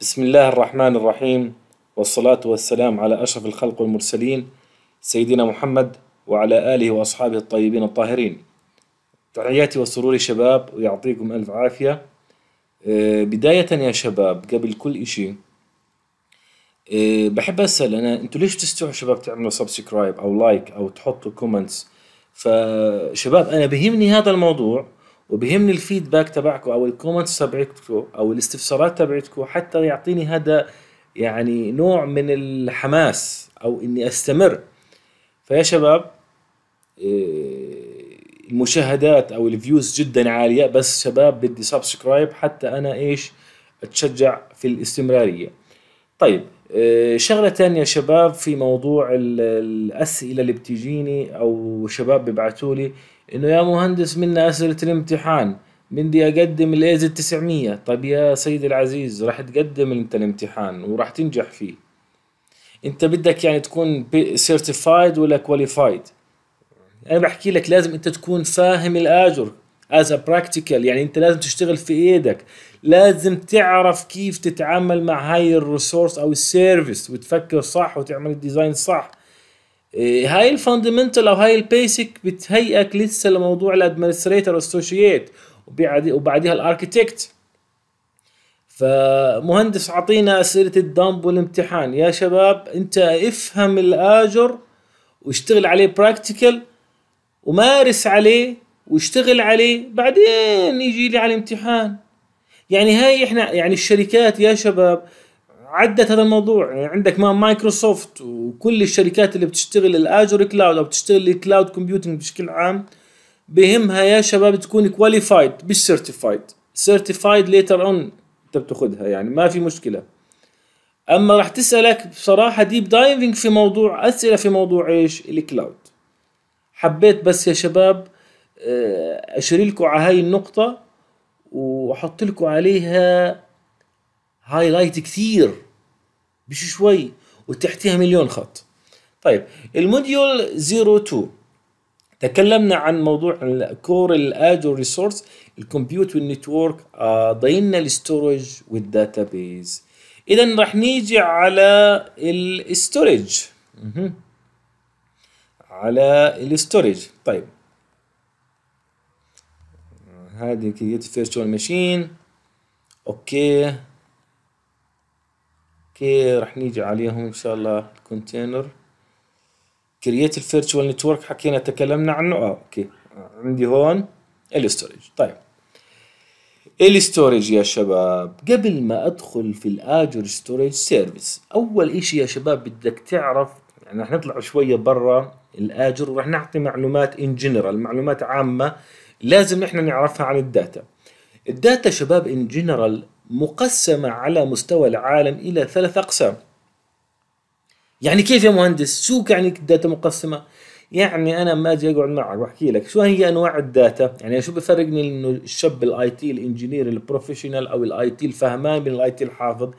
بسم الله الرحمن الرحيم والصلاة والسلام على أشرف الخلق والمرسلين سيدنا محمد وعلى آله وأصحابه الطيبين الطاهرين تحياتي وسروري شباب ويعطيكم ألف عافية آه، بداية يا شباب قبل كل إشي آه، بحب أسأل أنا أنتوا ليش تستوعوا شباب تعملوا سبسكرايب أو لايك أو تحطوا كومنتس فشباب انا بهمني هذا الموضوع وبهمني الفيدباك تبعكم او الكومنتس تبعتكم او الاستفسارات تبعتكم حتى يعطيني هذا يعني نوع من الحماس او اني استمر فيا شباب آه، المشاهدات او الفيوز جدا عاليه بس شباب بدي سبسكرايب حتى انا ايش اتشجع في الاستمراريه طيب آه، شغله تانية شباب في موضوع الاسئله اللي بتجيني او شباب ببعتولي لي انه يا مهندس منا اسئله الامتحان بدي اقدم الايز 900 طيب يا سيدي العزيز راح تقدم انت الامتحان وراح تنجح فيه انت بدك يعني تكون سيرتيفايد ولا كواليفايد انا بحكي لك لازم انت تكون فاهم الاجر از ا براكتيكال يعني انت لازم تشتغل في ايدك لازم تعرف كيف تتعامل مع هاي الريسورس او السيرفيس وتفكر صح وتعمل الديزاين صح إيه، هاي الفاندمنتال او هاي البيسك بتهيئك لسه لموضوع الادمنستريتور اسوشيت وبعديها الاركتكت فمهندس عطينا اسئله الدمب والامتحان يا شباب انت افهم الاجر واشتغل عليه براكتيكال ومارس عليه واشتغل عليه بعدين يجي لي على الامتحان يعني هاي احنا يعني الشركات يا شباب عدت هذا الموضوع يعني عندك ما مايكروسوفت وكل الشركات اللي بتشتغل الاجور كلاود او بتشتغل الكلاود كومبيوتنج بشكل عام بهمها يا شباب تكون كواليفايد مش سيرتيفايد سيرتيفايد ليتر اون انت بتاخذها يعني ما في مشكله اما راح تسالك بصراحه ديب دايفنج في موضوع اسئله في موضوع ايش الكلاود حبيت بس يا شباب آه، اشير لكم على هاي النقطه واحط لكم عليها هايلايت كثير مش شوي وتحتيها مليون خط طيب الموديول 02 تكلمنا عن موضوع الكور الادو ريسورس الكمبيوت والنتورك ضينا الستورج والداتابيز اذا راح نيجي على الاستورج على الاستورج طيب هذه كريت فيرتشوال ماشين اوكي اوكي راح نيجي عليهم ان شاء الله الكونتينر كريت الفيرتشوال نتورك حكينا تكلمنا عنه اه اوكي آه، عندي هون الستورج طيب الستورج يا شباب قبل ما ادخل في الاجر ستورج سيرفيس اول اشي يا شباب بدك تعرف يعني رح نطلع شويه برا الاجر ورح نعطي معلومات ان جنرال معلومات عامه لازم احنا نعرفها عن الداتا الداتا شباب ان جنرال مقسمة على مستوى العالم إلى ثلاث أقسام يعني كيف يا مهندس شو يعني الداتا مقسمة يعني انا ما اجي اقعد معك واحكي لك شو هي انواع الداتا يعني شو بفرقني انه الشاب الاي تي الانجينير البروفيشنال او الاي تي الفهمان من الاي تي الحافظ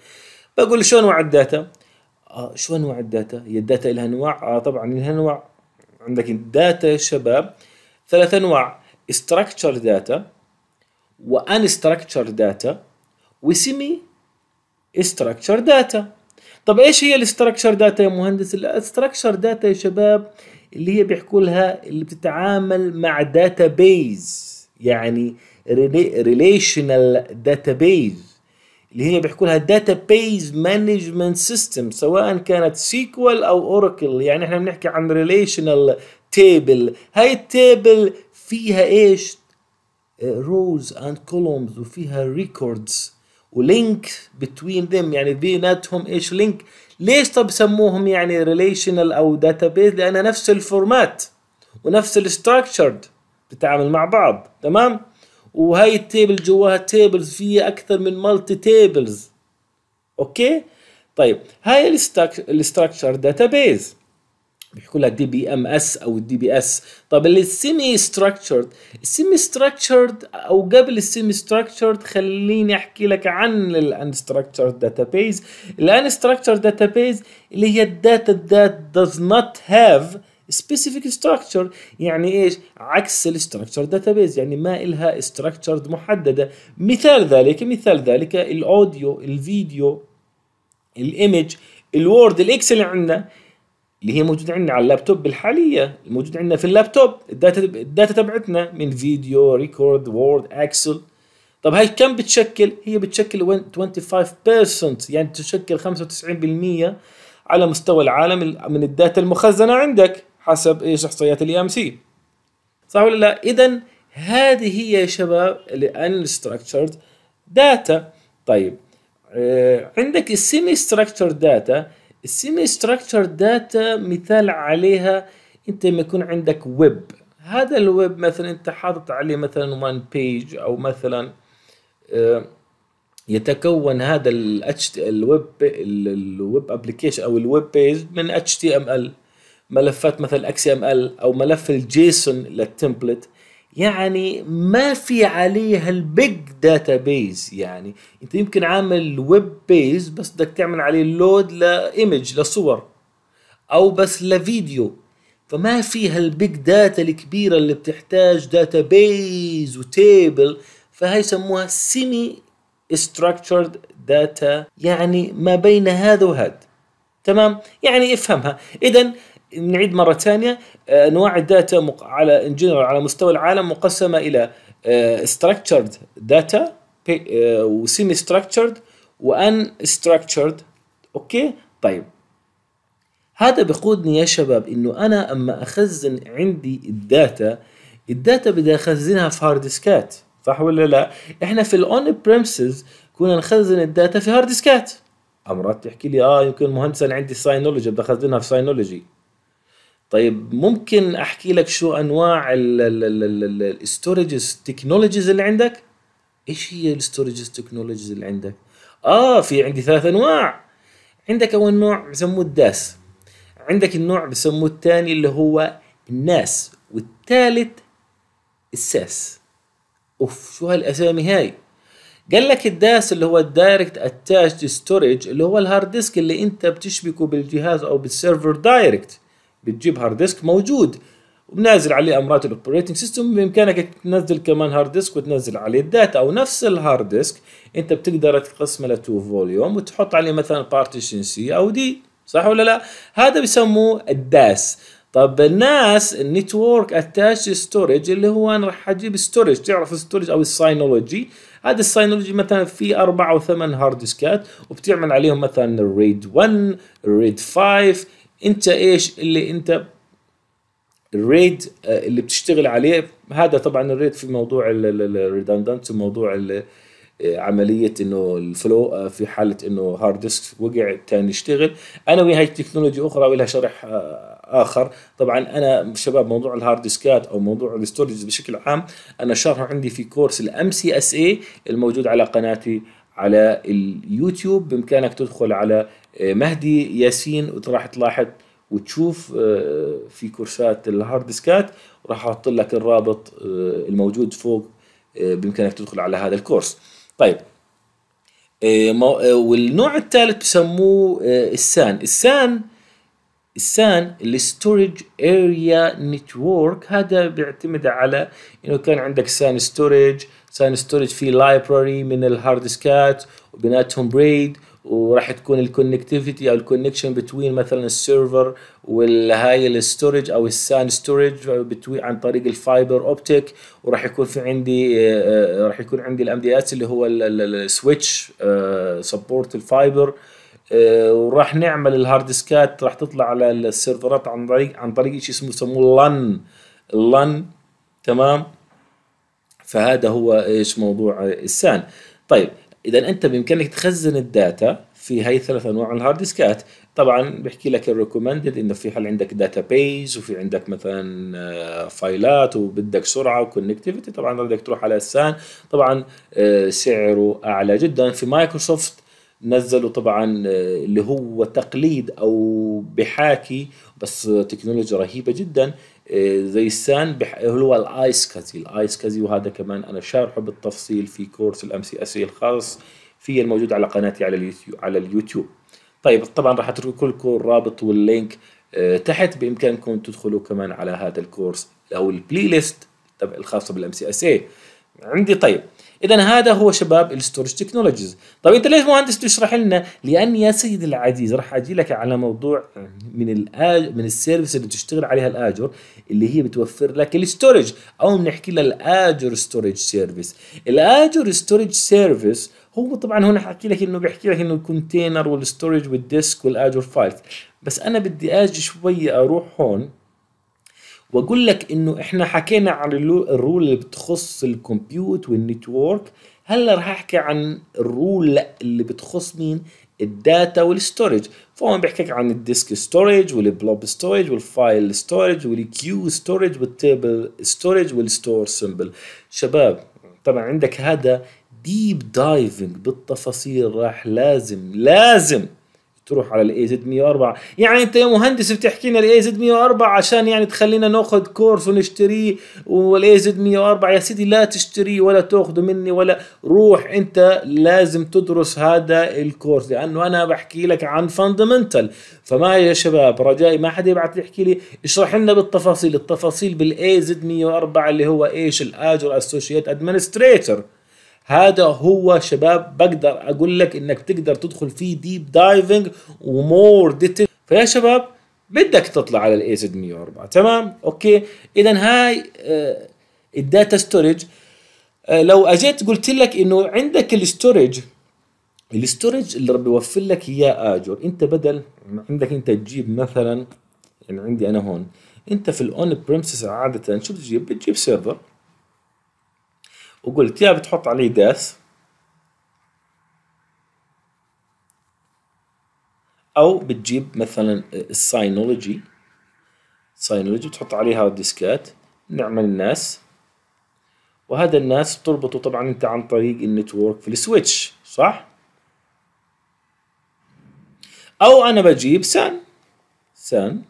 بقول شو انواع الداتا آه شو انواع الداتا هي الداتا لها انواع آه طبعا لها انواع عندك الداتا يا شباب ثلاث انواع structured data و unstructured data و semi structured data طب ايش هي الاستراكشر داتا يا مهندس الاستراكشر داتا يا شباب اللي هي بيحكوا لها اللي بتتعامل مع داتا بيز يعني ريليشنال داتا بيز اللي هي بيحكوا لها داتا بيز مانجمنت سيستم سواء كانت سيكوال او اوراكل يعني احنا بنحكي عن ريليشنال تيبل هاي التيبل فيها ايش روز اند كولومز وفيها ريكوردز ولينك بتوين ذيم يعني بيناتهم ايش لينك ليش طب سموهم يعني ريليشنال او داتابيز لان نفس الفورمات ونفس الاستراكشرد بتتعامل مع بعض تمام وهي التيبل جواها تيبلز فيها اكثر من مالتي تيبلز اوكي طيب هاي الاستراكشر داتابيز بيحكوا لها دي بي ام اس او الدي بي اس طب السيمي ستراكشرد السيمي ستراكشرد او قبل السيمي ستراكشرد خليني احكي لك عن الان داتابيز داتا داتابيز اللي هي الداتا ذات داز نوت هاف سبيسيفيك ستراكشر يعني ايش عكس الستراكشر داتابيز يعني ما إلها ستراكشرد محدده مثال ذلك مثال ذلك الاوديو الفيديو الايمج الوورد الاكسل اللي عندنا اللي هي موجوده عندنا على اللابتوب الحاليه الموجوده عندنا في اللابتوب الداتا الداتا تبعتنا من فيديو ريكورد وورد اكسل طب هاي كم بتشكل هي بتشكل 25% يعني تشكل 95% على مستوى العالم من الداتا المخزنه عندك حسب ايش احصائيات الاي ام e سي صح ولا لا اذا هذه هي يا شباب الانستراكتشرد داتا طيب آه، عندك السيمي ستراكتشر داتا السيمي ستراكشر داتا مثال عليها انت لما يكون عندك ويب هذا الويب مثلا انت حاطط عليه مثلا وان بيج او مثلا آه، يتكون هذا الويب الويب ابلكيشن او الويب بيج من اتش تي ام ال ملفات مثلا اكس ام ال او ملف الجيسون للتمبلت يعني ما في عليها البيج داتا بيز يعني انت يمكن عامل ويب بيز بس بدك تعمل عليه لود لايمج لصور او بس لفيديو فما فيها البيج داتا الكبيرة اللي بتحتاج داتا بيز وتيبل فهي يسموها سيمي structured داتا يعني ما بين هذا وهذا تمام يعني افهمها اذا نعيد مره ثانيه آه، انواع الداتا على ان جنرال على مستوى العالم مقسمه الى ستراكتشرد داتا وسيمي ستراكتشرد وان ستراكتشرد اوكي طيب هذا بقودني يا شباب انه انا اما اخزن عندي الداتا الداتا بدي اخزنها في هارد ديسكات صح ولا لا احنا في الاون بريمسز كنا نخزن الداتا في هارد ديسكات امرات تحكي لي اه يمكن المهندس انا عندي ساينولوجي بدي اخزنها في ساينولوجي طيب ممكن احكي لك شو انواع الاستورجز تكنولوجيز اللي عندك ايش هي الاستورجز تكنولوجيز اللي عندك اه في عندي ثلاث انواع عندك اول نوع بسموه الداس عندك النوع بسموه الثاني اللي هو الناس والثالث الساس اوف شو هالاسامي هاي قال لك الداس اللي هو الدايركت اتاتش ستورج اللي هو الهارد ديسك اللي انت بتشبكه بالجهاز او بالسيرفر دايركت بتجيب هارد ديسك موجود ونازل عليه امرات الاوبريتنج سيستم بامكانك تنزل كمان هارد ديسك وتنزل عليه الداتا او نفس الهارد ديسك انت بتقدر تقسمه لتو فوليوم وتحط عليه مثلا بارتيشن سي او دي صح ولا لا؟ هذا بيسموه الداس طب الناس النتورك اتاش ستورج اللي هو انا راح اجيب ستورج تعرف الستورج او الساينولوجي هذا الساينولوجي مثلا في اربع او ثمان هارد ديسكات وبتعمل عليهم مثلا الريد 1 الريد 5 انت ايش اللي انت الريد آه، اللي بتشتغل عليه هذا طبعا الريد في موضوع الريدندنت موضوع آه، عمليه انه الفلو آه، في حاله انه هارد ديسك وقع تاني يشتغل انا هاي تكنولوجيا اخرى ولها شرح اخر طبعا انا شباب موضوع الهارد ديسكات او موضوع الستورج بشكل عام انا شرحه عندي في كورس الام سي اس اي الموجود على قناتي على اليوتيوب بامكانك تدخل على آه، مهدي ياسين وراح تلاحظ وتشوف آه، في كورسات الهارد سكات وراح احط لك الرابط آه، الموجود فوق بامكانك تدخل على هذا الكورس طيب والنوع الثالث بسموه السان السان السان الستورج اريا نتورك هذا بيعتمد على انه كان عندك سان ستورج سان ستورج في لايبراري من الهارد سكات وبيناتهم بريد وراح تكون الكونكتيفيتي او الكونكشن بتوين مثلا السيرفر والهاي الستورج او السان ستورج بتوين عن طريق الفايبر اوبتيك وراح يكون في عندي آه، آه، راح يكون عندي الام دي اس اللي هو السويتش سبورت الفايبر آه، وراح نعمل الهارد سكات راح تطلع على السيرفرات عن طريق عن طريق شيء اسمه يسموه لان لان تمام فهذا هو ايش موضوع السان طيب اذا انت بامكانك تخزن الداتا في هاي ثلاث انواع من الهارد ديسكات طبعا بحكي لك الريكومندد انه في حال عندك داتا بيز وفي عندك مثلا آه، فايلات وبدك سرعه وكونكتيفيتي طبعا بدك تروح على السان طبعا آه، سعره اعلى جدا في مايكروسوفت نزلوا طبعا آه، اللي هو تقليد او بحاكي بس تكنولوجيا رهيبه جدا آه، زي السان بح... هو الايس كازي الايس كازي وهذا كمان انا شارحه بالتفصيل في كورس الام سي اس الخاص في الموجود على قناتي على اليوتيوب على اليوتيوب طيب طبعا راح اترك لكم الرابط واللينك آه، تحت بامكانكم تدخلوا كمان على هذا الكورس او البلاي ليست الخاصه بالام سي اس اي e. عندي طيب اذا هذا هو شباب الستورج تكنولوجيز طيب انت ليش مهندس تشرح لنا لان يا سيدي العزيز راح اجي لك على موضوع من الآج من السيرفيس اللي بتشتغل عليها الاجر اللي هي بتوفر لك الستورج او بنحكي لها الاجر ستورج سيرفيس الاجر ستورج سيرفيس هو طبعا هنا حكي لك انه بيحكي لك انه الكونتينر والستورج والديسك والاجر فايلز بس انا بدي اجي شوي اروح هون واقول لك انه احنا حكينا عن الرول اللي بتخص الكمبيوت والنتورك هلا رح احكي عن الرول اللي بتخص مين الداتا والستورج فهون لك عن الديسك ستورج والبلوب ستورج والفايل ستورج والكيو ستورج والتيبل ستورج والستور سمبل شباب طبعا عندك هذا ديب دايفنج بالتفاصيل راح لازم لازم تروح على الاي زد 104 يعني انت يا مهندس بتحكي لنا الاي زد 104 عشان يعني تخلينا ناخذ كورس ونشتريه والاي زد 104 يا سيدي لا تشتريه ولا تاخذه مني ولا روح انت لازم تدرس هذا الكورس لانه انا بحكي لك عن فاندمنتال فما يا شباب رجائي ما حدا يبعث لي يحكي لي اشرح لنا بالتفاصيل التفاصيل بالاي زد 104 اللي هو ايش الاجر اسوشيت ادمنستريتور هذا هو شباب بقدر اقول لك انك تقدر تدخل فيه ديب دايفنج ومور ديتيل فيا شباب بدك تطلع على الاي زد 104 تمام اوكي اذا هاي آه الداتا ستورج آه لو اجيت قلت لك انه عندك الستورج الستورج اللي رب يوفر لك اياه اجور انت بدل عندك انت تجيب مثلا يعني عندي انا هون انت في الاون بريمسس عاده شو بتجيب بتجيب سيرفر وقلت يا بتحط عليه داس او بتجيب مثلا الساينولوجي ساينولوجي بتحط عليها ديسكات نعمل الناس وهذا الناس بتربطه طبعا انت عن طريق النتورك في السويتش صح او انا بجيب سان سان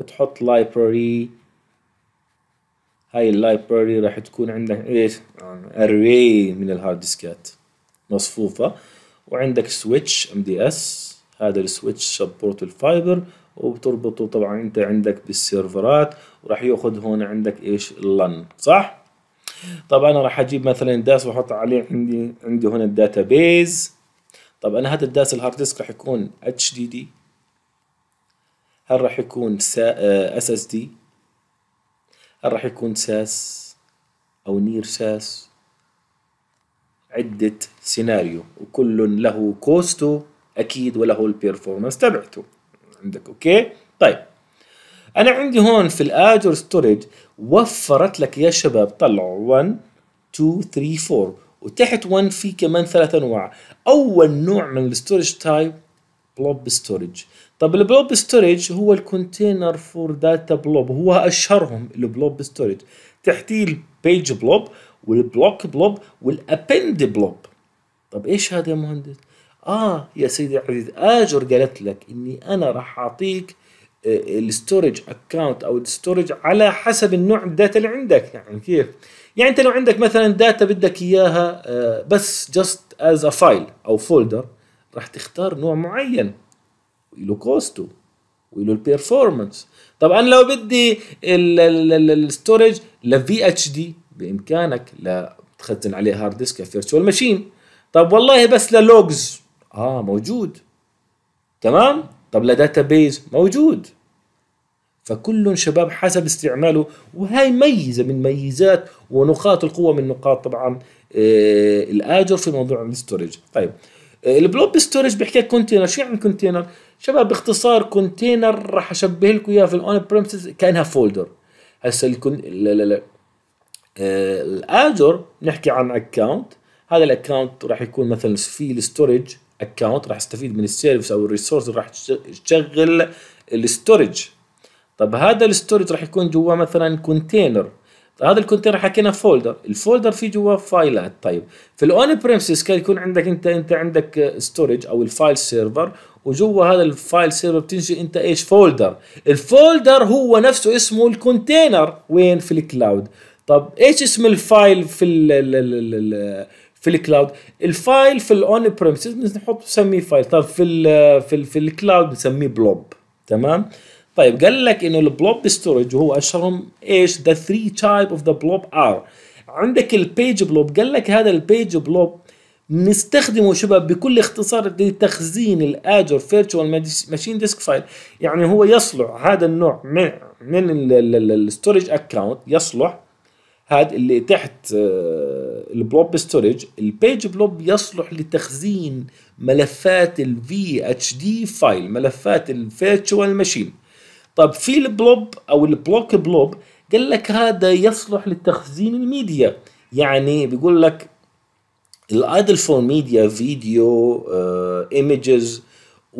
بتحط library هاي اللايبراري راح تكون عندك ايش اري من الهارد ديسكات مصفوفه وعندك سويتش ام دي اس هذا السويتش سبورت الفايبر وبتربطه طبعا انت عندك بالسيرفرات وراح ياخذ هون عندك ايش اللن صح طب انا راح اجيب مثلا داس واحط عليه عندي عندي هنا الداتا بيز طب انا هذا الداس الهارد ديسك راح يكون اتش دي دي هل راح يكون اس اس دي هل راح يكون ساس أو نير ساس عدة سيناريو وكل له كوستو أكيد وله البيرفورمانس تبعته عندك أوكي طيب أنا عندي هون في الآجر ستورج وفرت لك يا شباب طلعوا 1 2 3 4 وتحت 1 في كمان ثلاث أنواع أول نوع من الستورج تايب بلوب ستورج طب البلوب ستورج هو الكونتينر فور داتا بلوب هو اشهرهم البلوب ستورج تحتيه البيج بلوب والبلوك بلوب والابند بلوب طب ايش هذا يا مهندس اه يا سيدي العزيز اجر قالت لك اني انا راح اعطيك آه، الستورج اكونت او الستورج على حسب النوع الداتا اللي عندك يعني كيف يعني انت لو عندك مثلا داتا بدك اياها آه، بس جاست از ا فايل او فولدر راح تختار نوع معين وله كوستو وله البيرفورمانس طبعا لو بدي الستورج لفي اتش دي بامكانك لا تخزن عليه هارد ديسك فيرتشوال ماشين طب والله بس للوجز اه موجود تمام طب لداتا بيز موجود فكل شباب حسب استعماله وهي ميزه من ميزات ونقاط القوه من نقاط طبعا آه الاجر في موضوع الاستورج طيب البلوب ستورج بيحكي لك كونتينر شو يعني كونتينر شباب باختصار كونتينر راح اشبه لكم اياها في الاون بريمسز كانها فولدر هسه الكون لا لا لا الاجر بنحكي عن اكونت هذا الاكونت راح يكون مثلا في الستورج اكونت راح استفيد من السيرفس او الريسورس راح تشغل الستورج طب هذا الستورج راح يكون جوا مثلا كونتينر هذا الكونتينر حكينا فولدر الفولدر في جواه فايلات طيب في الاون بريمسز كان يكون عندك انت انت عندك ستورج او الفايل سيرفر وجوا هذا الفايل سيرفر بتنشئ انت ايش فولدر الفولدر هو نفسه اسمه الكونتينر وين في الكلاود طب ايش اسم الفايل في الـ الـ الـ الـ في الكلاود الفايل في الاون بريمسز بنحط نسميه فايل طب في الـ في في الكلاود بنسميه بلوب تمام طيب قال لك انه البلوب ستورج وهو اشهرهم ايش ذا ثري تايب اوف ذا بلوب ار عندك البيج بلوب قال لك هذا البيج بلوب نستخدمه شباب بكل اختصار لتخزين الاجر فيرتشوال ماشين ديسك فايل يعني هو يصلح هذا النوع من من الستورج اكونت يصلح هذا اللي تحت البلوب ستورج البيج بلوب يصلح لتخزين ملفات الفي اتش دي فايل ملفات الفيرتشوال ماشين طب في البلوب او البلوك بلوب قال لك هذا يصلح لتخزين الميديا يعني بيقول لك الايدل فور ميديا فيديو ايمجز آه،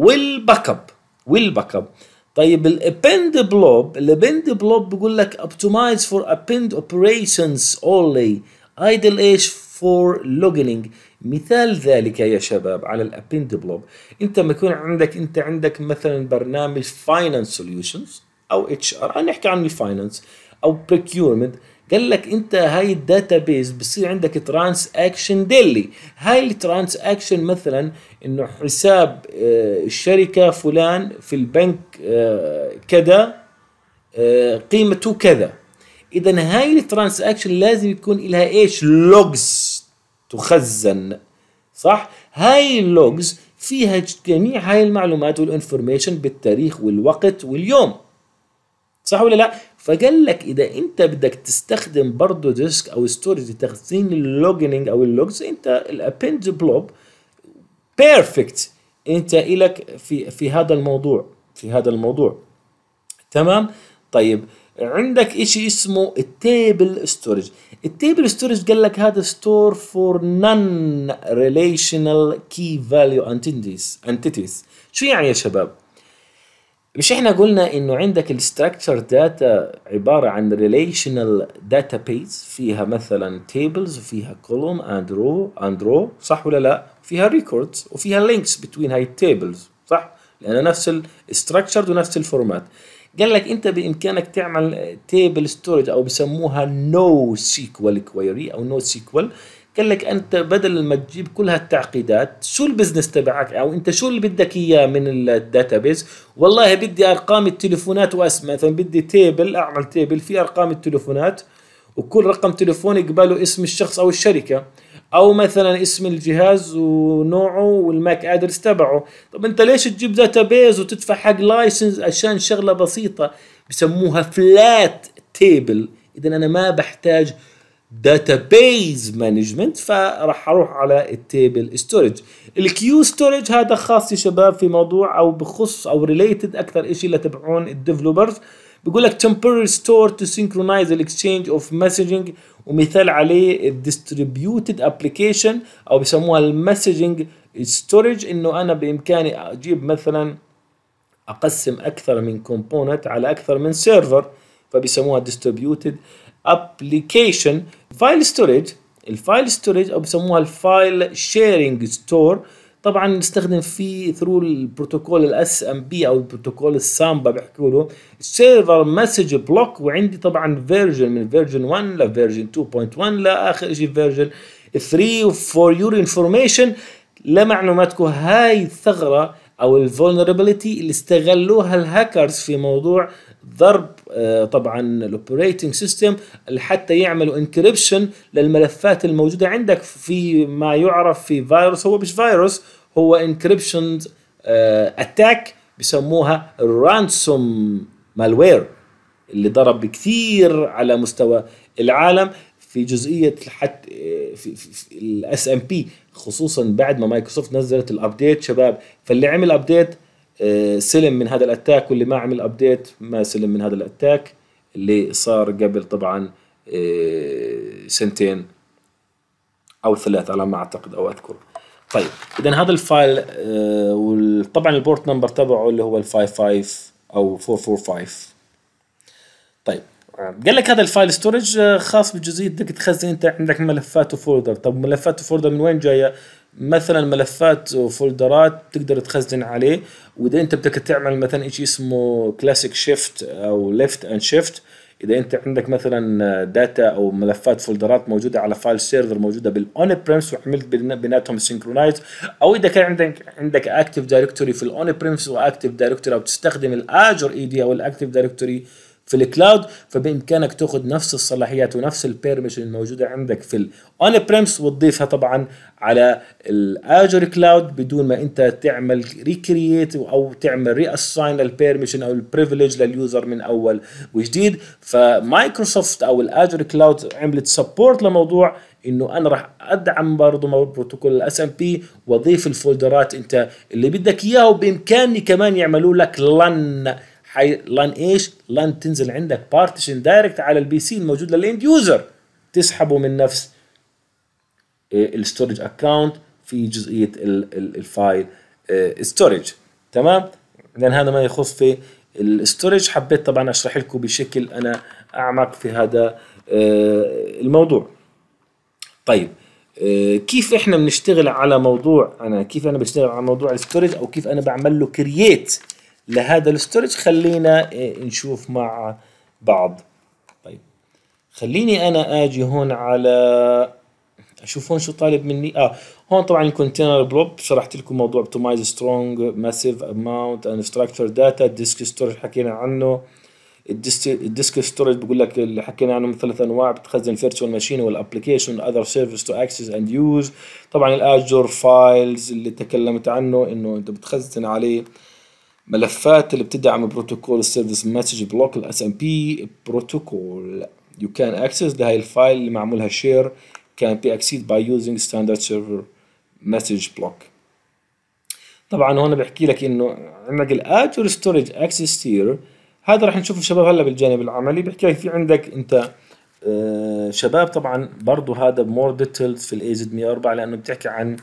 والباك اب والباك اب طيب الابند بلوب الابند بلوب بيقول لك اوبتمايز فور ابند اوبريشنز اونلي ايدل ايش for logging مثال ذلك يا شباب على الابند بلوب انت ما يكون عندك انت عندك مثلا برنامج فاينانس سوليوشنز او اتش ار نحكي عن الفاينانس او procurement قال لك انت هاي الداتابيز بصير عندك ترانس اكشن ديلي هاي الترانس اكشن مثلا انه حساب الشركه آه، فلان في البنك آه، كذا آه، قيمته كذا اذا هاي الترانزاكشن لازم يكون لها ايش لوجز تخزن صح هاي اللوجز فيها جميع هاي المعلومات والانفورميشن بالتاريخ والوقت واليوم صح ولا لا فقال لك اذا انت بدك تستخدم برضه ديسك او ستورج لتخزين اللوجينج او اللوجز انت الابند بلوب بيرفكت انت الك في في هذا الموضوع في هذا الموضوع تمام طيب عندك شيء اسمه التيبل ستورج التيبل ستورج قال لك هذا ستور فور نون ريليشنال كي فاليو انتيتيز انتيتيز شو يعني يا شباب مش احنا قلنا انه عندك الستراكشر داتا عباره عن ريليشنال داتا بيز فيها مثلا تيبلز وفيها كولوم اند رو اند رو صح ولا لا فيها ريكوردز وفيها لينكس بتوين هاي التيبلز صح لانه نفس الستراكشر ونفس الفورمات قال لك انت بامكانك تعمل تيبل ستورج او بسموها نو سيكوال كويري او نو سيكوال قال لك انت بدل ما تجيب كل هالتعقيدات شو البزنس تبعك او انت شو اللي بدك اياه من الداتابيز والله بدي ارقام التليفونات واسماء مثلا بدي تيبل اعمل تيبل في ارقام التليفونات وكل رقم تليفون يقبله اسم الشخص او الشركه او مثلا اسم الجهاز ونوعه والماك ادرس تبعه طب انت ليش تجيب داتا بيز وتدفع حق لايسنس عشان شغله بسيطه بسموها فلات تيبل اذا انا ما بحتاج داتا بيز مانجمنت فراح اروح على التيبل ستورج الكيو ستورج هذا خاص يا شباب في موضوع او بخص او ريليتد اكثر شيء لتبعون الديفلوبرز بيقول لك temporary store to synchronize the exchange of messaging ومثال عليه distributed application او بيسموها messaging storage انه انا بامكاني اجيب مثلا اقسم اكثر من component على اكثر من server فبيسموها distributed application file storage الفايل ستوريج او بيسموها الفايل شيرنج ستور طبعا نستخدم فيه ثرو البروتوكول الاس ام بي او البروتوكول السامبا بيحكوا له سيرفر مسج بلوك وعندي طبعا فيرجن من فيرجن 1 لفيرجن 2.1 لاخر شيء فيرجن 3 فور يور انفورميشن لمعلوماتكم هاي الثغره او الفولنربيلتي اللي استغلوها الهاكرز في موضوع ضرب آه، طبعا الاوبريتنج سيستم حتى يعملوا انكريبشن للملفات الموجوده عندك في ما يعرف في فيروس هو مش فيروس هو انكريبشن اتاك بيسموها الرانسوم مالوير اللي ضرب كثير على مستوى العالم في جزئيه حتى آه، في, في, في الاس ام بي خصوصا بعد ما مايكروسوفت نزلت الابديت شباب فاللي عمل ابديت آه، سلم من هذا الاتاك واللي ما عمل ابديت ما سلم من هذا الاتاك اللي صار قبل طبعا آه، سنتين او ثلاث على ما اعتقد او اذكر طيب اذا هذا الفايل آه، وطبعا البورت نمبر تبعه اللي هو ال 55 او 445 طيب قال لك هذا الفايل ستورج خاص بجزئيه بدك تخزن انت عندك ملفات وفولدر طب ملفات وفولدر من وين جايه مثلا ملفات وفولدرات تقدر تخزن عليه واذا انت بدك تعمل مثلا شيء اسمه كلاسيك شيفت او ليفت اند شيفت اذا انت عندك مثلا داتا او ملفات فولدرات موجوده على فايل سيرفر موجوده بالاون بريمس وعملت بيناتهم سينكرونايز او اذا كان عندك عندك اكتف دايركتوري في الاون بريمس واكتف دايركتوري او بتستخدم الاجر اي دي او الاكتف دايركتوري في الكلاود فبامكانك تاخذ نفس الصلاحيات ونفس البيرميشن الموجوده عندك في الاون بريمس وتضيفها طبعا على الاجر كلاود بدون ما انت تعمل ريكرييت او تعمل ري اساين للبيرميشن او البريفليج لليوزر من اول وجديد فمايكروسوفت او الاجر كلاود عملت سبورت لموضوع انه انا راح ادعم برضه بروتوكول الاس ام بي واضيف الفولدرات انت اللي بدك اياها وبامكاني كمان يعملوا لك لن حي... لان ايش؟ لان تنزل عندك بارتيشن دايركت على البي سي الموجود للاند يوزر تسحبه من نفس آه، الستورج اكونت في جزئيه الفايل ستورج آه، تمام؟ اذا هذا ما يخص في الستورج حبيت طبعا اشرح لكم بشكل انا اعمق في هذا آه، الموضوع. طيب كيف احنا بنشتغل على موضوع انا كيف انا بشتغل على موضوع الستورج او كيف انا بعمل له كرييت لهذا الستورج خلينا نشوف مع بعض طيب خليني انا اجي هون على اشوف هون شو طالب مني اه هون طبعا الكونتينر بلوب شرحت لكم موضوع اوبتمايز سترونج ماسيف اماونت اند ستراكشر داتا ديسك ستورج حكينا عنه الديسك ستورج بقول لك اللي حكينا عنه من ثلاث انواع بتخزن فيرتشوال ماشين والابلكيشن اذر سيرفيس تو اكسس اند يوز طبعا الاجر فايلز اللي تكلمت عنه انه انت بتخزن عليه ملفات اللي بتدعم بروتوكول السيرفيس مسج بلوك الاس ام بي بروتوكول يو كان اكسس لهي الفايل اللي معمولها شير كان بي اكسيد باي يوزنج ستاندرد سيرفر مسج بلوك طبعا هون بحكي لك انه عندك الاجر ستورج اكسس تير هذا راح نشوفه شباب هلا بالجانب العملي بحكي لك في عندك انت آه، شباب طبعا برضه هذا مور ديتيلز في الاي زد 104 لانه بتحكي عن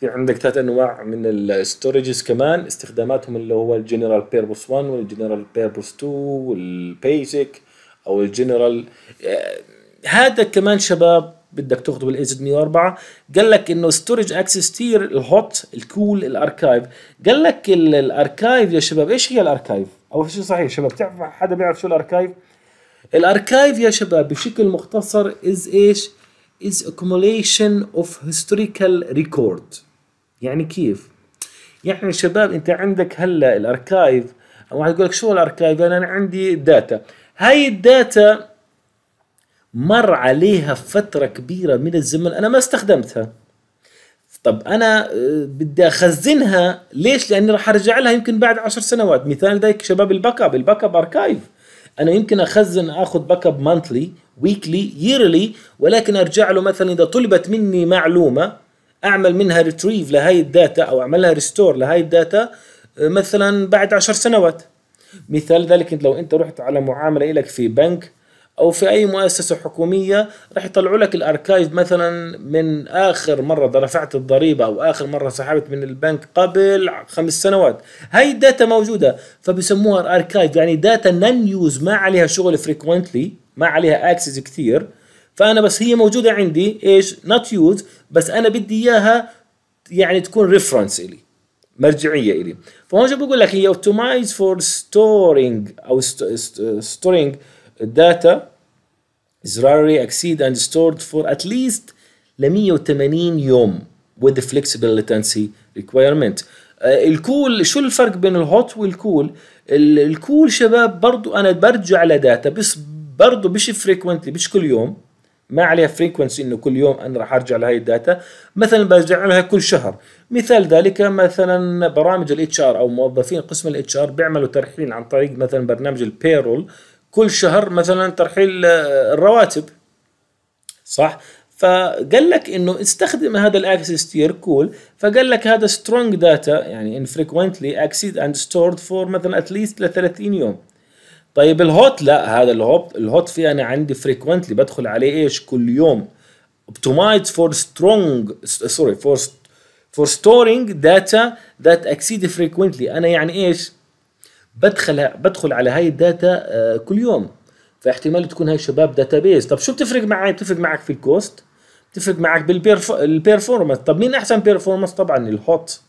في عندك ثلاث انواع من الستورجز كمان استخداماتهم اللي هو الجنرال بيربوس 1 والجنرال بيربوس 2 والبيسك او الجنرال آه، هذا كمان شباب بدك تاخذه بالايزد 104 قال لك انه ستورج اكسس تير الهوت الكول الاركايف قال لك الاركايف يا شباب ايش هي الاركايف اول شيء صحيح شباب تعرف حدا بيعرف شو الاركايف الاركايف يا شباب بشكل مختصر از ايش is accumulation of historical ريكورد يعني كيف؟ يعني شباب انت عندك هلا الاركايف واحد يقول لك شو الاركايف؟ انا عندي داتا، هاي الداتا مر عليها فترة كبيرة من الزمن انا ما استخدمتها. طب انا آه، بدي اخزنها ليش؟ لاني راح ارجع لها يمكن بعد عشر سنوات، مثال ذلك شباب الباك اب، الباك اب اركايف. انا يمكن اخزن اخذ باك اب مانثلي، ويكلي، ييرلي، ولكن ارجع له مثلا اذا طلبت مني معلومة اعمل منها ريتريف لهي الداتا او اعملها ريستور لهي الداتا آه، مثلا بعد عشر سنوات مثال ذلك لو انت رحت على معامله لك في بنك او في اي مؤسسه حكوميه راح يطلعوا لك الاركايف مثلا من اخر مره رفعت الضريبه او اخر مره سحبت من البنك قبل خمس سنوات هاي الداتا موجوده فبسموها اركايف يعني داتا نن يوز ما عليها شغل فريكوينتلي ما عليها اكسس كثير فانا بس هي موجوده عندي ايش نوت يوز بس انا بدي اياها يعني تكون ريفرنس الي مرجعيه الي فهون شو بقول لك هي اوبتمايز فور ستورينج او ستورينج داتا زراري اكسيد اند ستورد فور ات ليست ل 180 يوم with the flexible latency requirement آه، الكول شو الفرق بين الهوت والكول الكول شباب برضو انا برجع لداتا بس برضو مش فريكوينتلي مش كل يوم ما عليها فريكونسي انه كل يوم انا راح ارجع لهي الداتا مثلا برجع لها كل شهر مثال ذلك مثلا برامج الاتش ار او موظفين قسم الاتش ار بيعملوا ترحيل عن طريق مثلا برنامج البيرول كل شهر مثلا ترحيل آه، الرواتب صح فقال لك انه استخدم هذا الاكسس تو يور كول فقال لك هذا سترونج داتا يعني انفريكوينتلي اكسيد اند ستورد فور مثلا اتليست ل 30 يوم طيب الهوت لا هذا الهوت الهوت فيه انا عندي فريكوينتلي بدخل عليه ايش كل يوم optimized for strong sorry for for storing data that exceed frequently انا يعني ايش بدخل بدخل على هاي الداتا آه، كل يوم فاحتمال تكون هاي شباب بيس طب شو بتفرق معي بتفرق معك في الكوست بتفرق معك بالبيرفورمانس طب مين احسن بيرفورمانس طبعا الهوت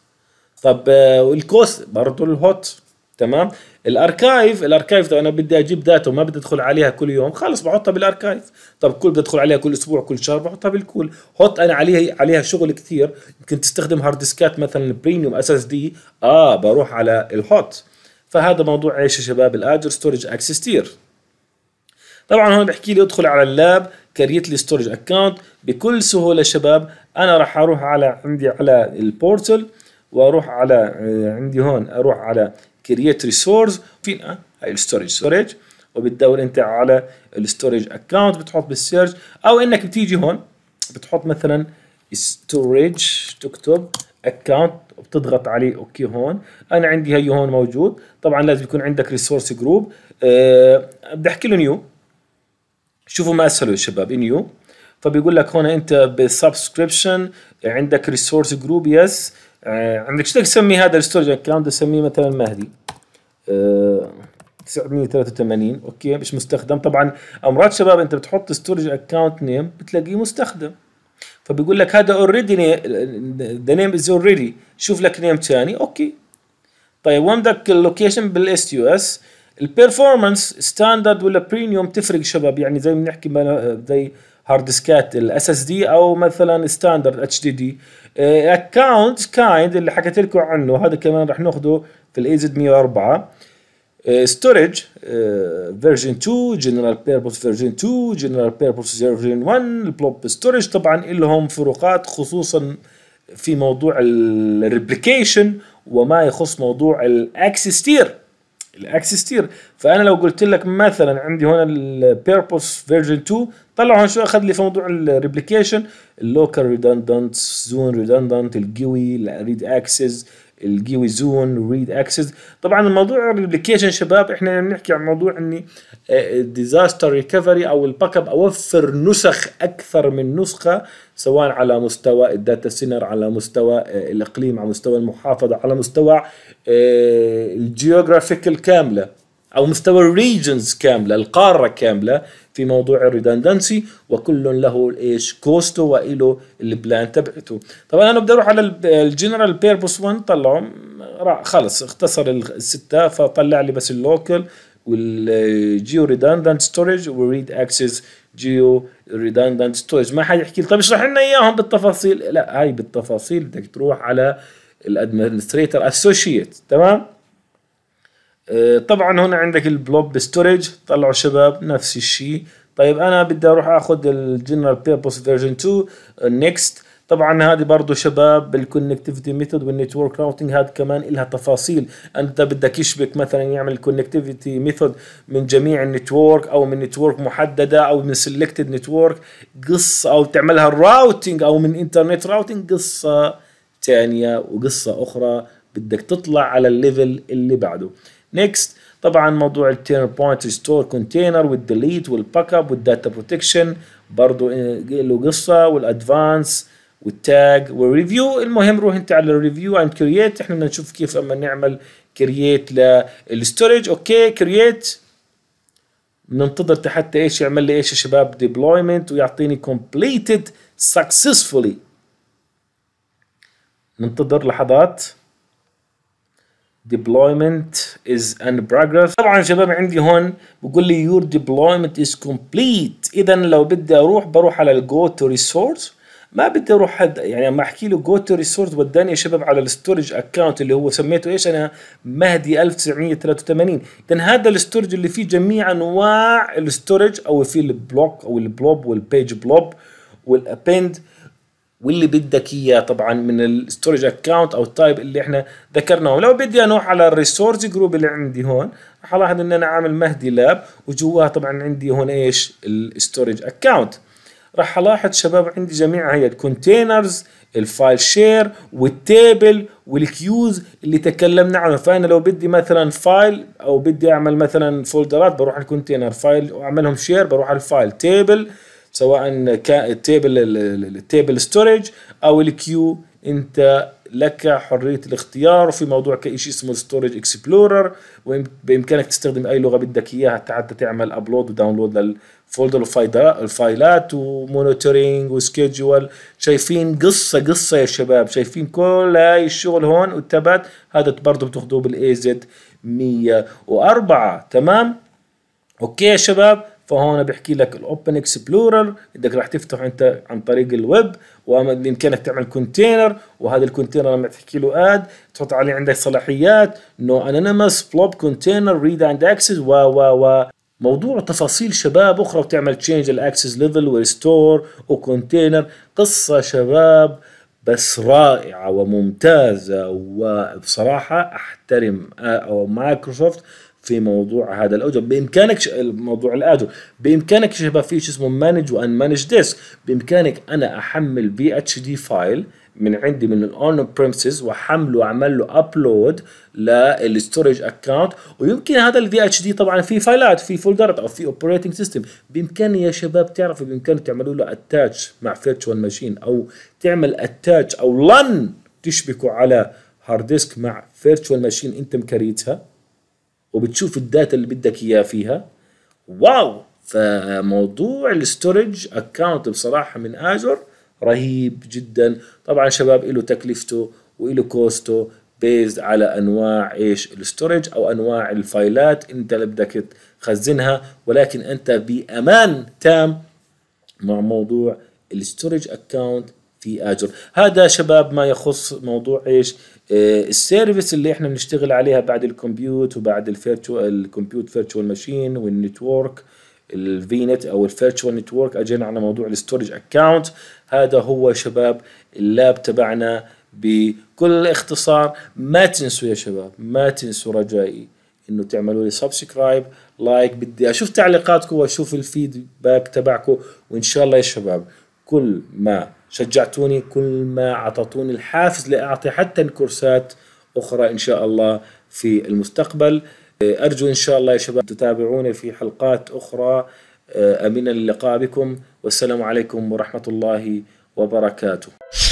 طب آه، والكوست برضه الهوت تمام الاركايف الاركايف لو انا بدي اجيب داتا وما بدي ادخل عليها كل يوم خلص بحطها بالاركايف طب كل بدي ادخل عليها كل اسبوع كل شهر بحطها بالكول حط انا عليها عليها شغل كثير يمكن تستخدم هارد ديسكات مثلا بريميوم اس اس دي اه بروح على الهوت فهذا موضوع ايش يا شباب الاجر ستورج اكسس تير طبعا هون بحكي لي ادخل على اللاب كريت لي ستورج اكونت بكل سهوله شباب انا راح اروح على عندي على البورتل واروح على عندي هون اروح على كرييت ريسورس فين هاي الستورج ستورج وبتدور انت على الستورج اكونت بتحط بالسيرج او انك بتيجي هون بتحط مثلا ستورج تكتب اكونت وبتضغط عليه اوكي هون انا عندي هي هون موجود طبعا لازم يكون عندك ريسورس جروب أه بدي احكي له نيو شوفوا ما اسهلوا يا شباب نيو فبيقول لك هون انت بالسبسكريبشن عندك ريسورس جروب يس آه عندك شو تسمي هذا الستورج اكونت تسميه مثلا مهدي آه 983 اوكي مش مستخدم طبعا امراض شباب انت بتحط ستورج اكونت نيم بتلاقيه مستخدم فبيقول لك هذا اوريدي ذا نيم از اوريدي شوف لك نيم ثاني اوكي طيب وين بدك اللوكيشن بالاس يو اس البرفورمانس ستاندرد ولا بريميوم تفرق شباب يعني زي ما بنحكي زي هارد ديسكات الاس اس دي او مثلا ستاندرد اتش دي دي اكونت كايند اللي حكيت لكم عنه هذا كمان رح ناخذه في الاي زد 104 ستورج فيرجن 2 جنرال بيربوس فيرجن 2 جنرال بيربوس فيرجن 1 البلوب ستورج طبعا لهم فروقات خصوصا في موضوع الريبليكيشن وما يخص موضوع الاكسس تير الاكس ستير فانا لو قلت لك مثلا عندي هنا البيربوس فيرجن 2 طلع هون شو اخذ لي في موضوع الريبليكيشن اللوكال ريدندنت زون ريدندنت الجوي الريد اكسس الجيوي زون ريد اكسس طبعا الموضوع الابلكيشن شباب احنا بنحكي عن موضوع اني الديزاستر آه، ريكفري او الباك اب اوفر نسخ اكثر من نسخه سواء على مستوى الداتا سينر على مستوى آه، الاقليم على مستوى المحافظه على مستوى الجيوغرافيك آه، الكامله او مستوى الريجنز كامله القاره كامله في موضوع الريدندنسي وكل له ايش كوستو وله البلان تبعته طبعا انا بدي اروح على الجنرال بيربوس 1 طلعوا خلص اختصر السته فطلع لي بس اللوكل والجيو ريدندنت ستورج وريد اكسس جيو ريدندنت ستورج ما حد يحكي لي طيب اشرح لنا اياهم بالتفاصيل لا هاي بالتفاصيل بدك تروح على الادمنستريتر اسوشيت تمام آه، طبعا هنا عندك البلوب ستورج طلعوا شباب نفس الشيء طيب انا بدي اروح اخذ الجنرال بيربوس فيرجن 2 نيكست طبعا هذه برضه شباب بالكونكتيفيتي ميثود والنتورك راوتنج هذا كمان لها تفاصيل انت بدك يشبك مثلا يعمل كونكتيفيتي ميثود من جميع النتورك او من نتورك محدده او من سيلكتد نتورك قصه او تعملها الراوتنج او من انترنت راوتنج قصه ثانيه وقصه اخرى بدك تطلع على الليفل اللي بعده نيكست طبعا موضوع التيرن بوينت ستور كونتينر والديليت والباك اب والداتا بروتكشن برضه له قصه والادفانس والتاج والريفيو المهم روح انت على الريفيو اند كرييت احنا بدنا نشوف كيف اما نعمل كرييت للستورج اوكي كرييت ننتظر حتى ايش يعمل لي ايش يا شباب ديبلويمنت ويعطيني كومبليتد سكسسفولي ننتظر لحظات deployment is in progress طبعا شباب عندي هون بقول لي your deployment is complete اذا لو بدي اروح بروح على الجو تو ريسورس ما بدي اروح حد يعني لما احكي له جو تو ريسورس وداني يا شباب على الستورج اكونت اللي هو سميته ايش انا مهدي 1983 اذا هذا الستورج اللي فيه جميع انواع الستورج او في البلوك او البلوب والبيج بلوب والابند واللي بدك اياه طبعا من الستورج اكونت او التايب اللي احنا ذكرناه لو بدي اروح على الريسورس جروب اللي عندي هون راح الاحظ ان انا عامل مهدي لاب وجواها طبعا عندي هون ايش الستورج اكونت راح الاحظ شباب عندي جميع هي الكونتينرز الفايل شير والتيبل والكيوز اللي تكلمنا عنه فانا لو بدي مثلا فايل او بدي اعمل مثلا فولدرات بروح على الكونتينر فايل واعملهم شير بروح على الفايل تيبل سواء كان التيبل التيبل ستورج او الكيو انت لك حريه الاختيار في موضوع كشيء اسمه ستورج اكسبلورر وبامكانك تستخدم اي لغه بدك اياها حتى تعمل ابلود وداونلود للفولدر الفايلات ومونيتورينج وسكيدجول شايفين قصه قصه يا شباب شايفين كل هاي الشغل هون والتبات هذا برضه بتاخذوه بالاي زد 104 تمام اوكي يا شباب فهون بحكي لك الاوبن اكسبلورر بدك راح تفتحه انت عن طريق الويب وبامكانك تعمل كونتينر وهذا الكونتينر لما تحكي له اد تحط عليه عندك صلاحيات نو انونيمس بلوب كونتينر ريد اند اكسس و و و موضوع تفاصيل شباب اخرى وتعمل تشينج الاكسس ليفل وريستور وكونتينر قصه شباب بس رائعه وممتازه وبصراحه احترم مايكروسوفت في موضوع هذا الاجر بامكانك ش... موضوع الاجر بامكانك شباب في شيء اسمه مانج وان مانج ديسك بامكانك انا احمل بي اتش دي فايل من عندي من الاون بريمسز واحمله واعمل له ابلود للستورج اكونت ويمكن هذا الفي اتش دي طبعا في فايلات في فولدرات او في اوبريتنج سيستم بامكاني يا شباب تعرفوا بامكانك تعملوا له اتاتش مع فيرتشوال ماشين او تعمل اتاتش او لن تشبكه على هارد ديسك مع فيرتشوال ماشين انت مكريتها وبتشوف الداتا اللي بدك اياها فيها واو فموضوع الاستورج اكاونت بصراحه من اجر رهيب جدا طبعا شباب له تكلفته وله كوسته بيزد على انواع ايش الاستورج او انواع الفايلات انت اللي بدك تخزنها ولكن انت بامان تام مع موضوع الاستورج اكاونت في اجر هذا شباب ما يخص موضوع ايش آه، السيرفيس اللي احنا بنشتغل عليها بعد الكمبيوت وبعد الفيرتشوال الكمبيوت فيرتشوال ماشين والنتورك الفينت او الفيرتشوال نتورك اجينا على موضوع الاستورج اكاونت هذا هو شباب اللاب تبعنا بكل اختصار ما تنسوا يا شباب ما تنسوا رجائي انه تعملوا لي سبسكرايب لايك بدي اشوف تعليقاتكم واشوف الفيدباك تبعكم وان شاء الله يا شباب كل ما شجعتوني كل ما أعطتوني الحافز لأعطي حتى كورسات أخرى إن شاء الله في المستقبل أرجو إن شاء الله يا شباب تتابعوني في حلقات أخرى آه، امين اللقاء بكم والسلام عليكم ورحمة الله وبركاته